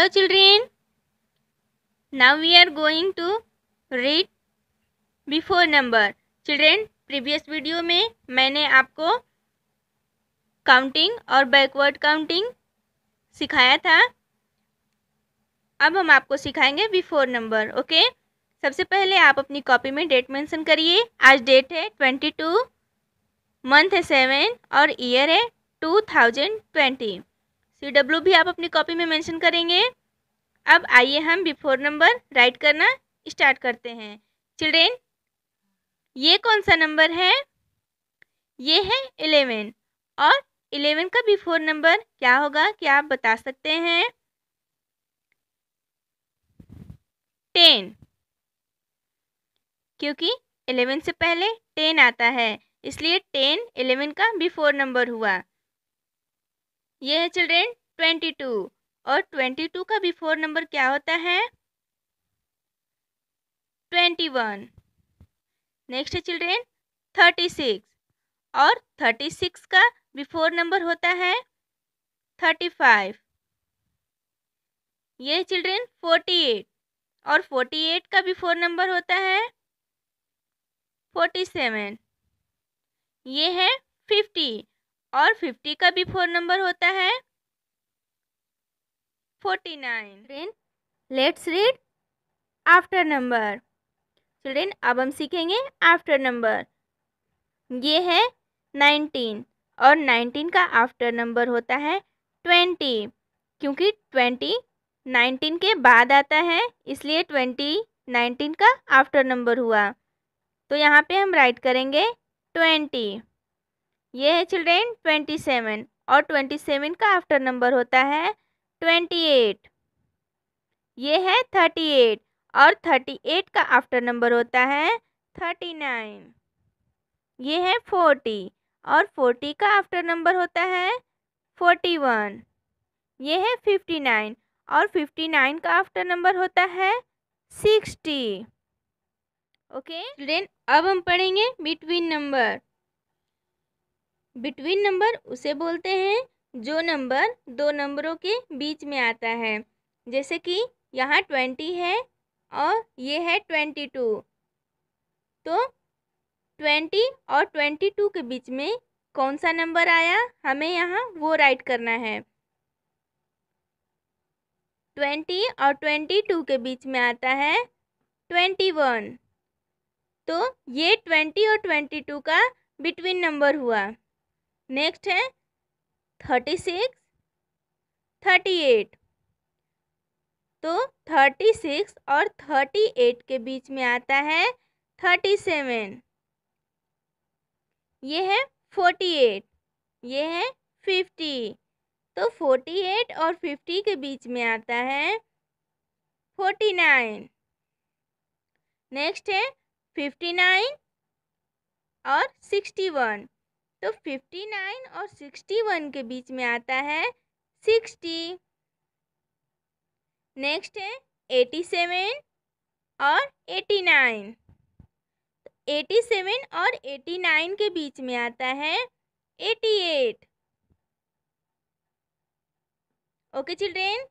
hello children now we are going to read before number children previous video में मैंने आपको counting और backward counting सिखाया था अब हम आपको सिखाएंगे बिफोर नंबर ओके सबसे पहले आप अपनी कॉपी में डेट मेंशन करिए आज डेट है ट्वेंटी टू मंथ है सेवन और ईयर है two thousand twenty C W भी आप अपनी कॉपी में मेंशन करेंगे अब आइए हम बिफोर नंबर राइट करना स्टार्ट करते हैं चिल्ड्रेन ये कौन सा नंबर है ये है इलेवन और इलेवन का बिफोर नंबर क्या होगा क्या आप बता सकते हैं टेन क्योंकि एलेवन से पहले टेन आता है इसलिए टेन एलेवन का बिफोर नंबर हुआ ये है चिल्ड्रेन ट्वेंटी टू और ट्वेंटी टू का बिफोर नंबर क्या होता है ट्वेंटी वन नेक्स्ट है चिल्ड्रेन थर्टी सिक्स और थर्टी सिक्स का बिफोर नंबर होता है थर्टी फाइव ये चिल्ड्रेन फोर्टी एट और फोर्टी एट का बिफोर नंबर होता है फोर्टी सेवन ये है फिफ्टी और फिफ्टी का भी फोर नंबर होता है forty nine let's read after number children अब हम सीखेंगे आफ्टर नंबर ये है नाइनटीन और नाइनटीन का आफ्टर नंबर होता है ट्वेंटी क्योंकि ट्वेंटी नाइनटीन के बाद आता है इसलिए ट्वेंटी नाइनटीन का आफ्टर नंबर हुआ तो यहाँ पे हम राइट करेंगे ट्वेंटी ये है चिल्ड्रेन ट्वेंटी सेवन और ट्वेंटी सेवन का आफ्टर नंबर होता है ट्वेंटी एट ये है थर्टी एट और थर्टी एट का आफ्टर नंबर होता है थर्टी नाइन ये है फोर्टी और फोर्टी का आफ्टर नंबर होता है फोर्टी वन ये है फिफ्टी नाइन और फिफ्टी नाइन का आफ्टर नंबर होता है सिक्सटी ओके चिल्ड्रेन अब हम पढ़ेंगे बिटवीन नंबर बिटवीन नंबर उसे बोलते हैं जो नंबर दो नंबरों के बीच में आता है जैसे कि यहाँ ट्वेंटी है और ये है ट्वेंटी टू तो ट्वेंटी और ट्वेंटी टू के बीच में कौन सा नंबर आया हमें यहाँ वो राइट करना है ट्वेंटी और ट्वेंटी टू के बीच में आता है ट्वेंटी वन तो ये ट्वेंटी और ट्वेंटी टू का बिटवीन नंबर हुआ नेक्स्ट है थर्टी सिक्स थर्टी एट तो थर्टी सिक्स और थर्टी एट के बीच में आता है थर्टी सेवन ये है फोर्टी एट ये है फिफ्टी तो फोर्टी एट और फिफ्टी के बीच में आता है फोर्टी नाइन नेक्स्ट है फिफ्टी नाइन और सिक्सटी वन तो फिफ्टी नाइन और सिक्सटी वन के बीच में आता है सिक्सटी नेक्स्ट है एटी सेवन और एटी नाइन तो एटी सेवन और एटी नाइन के बीच में आता है एटी एट ओके चिल्ड्रेन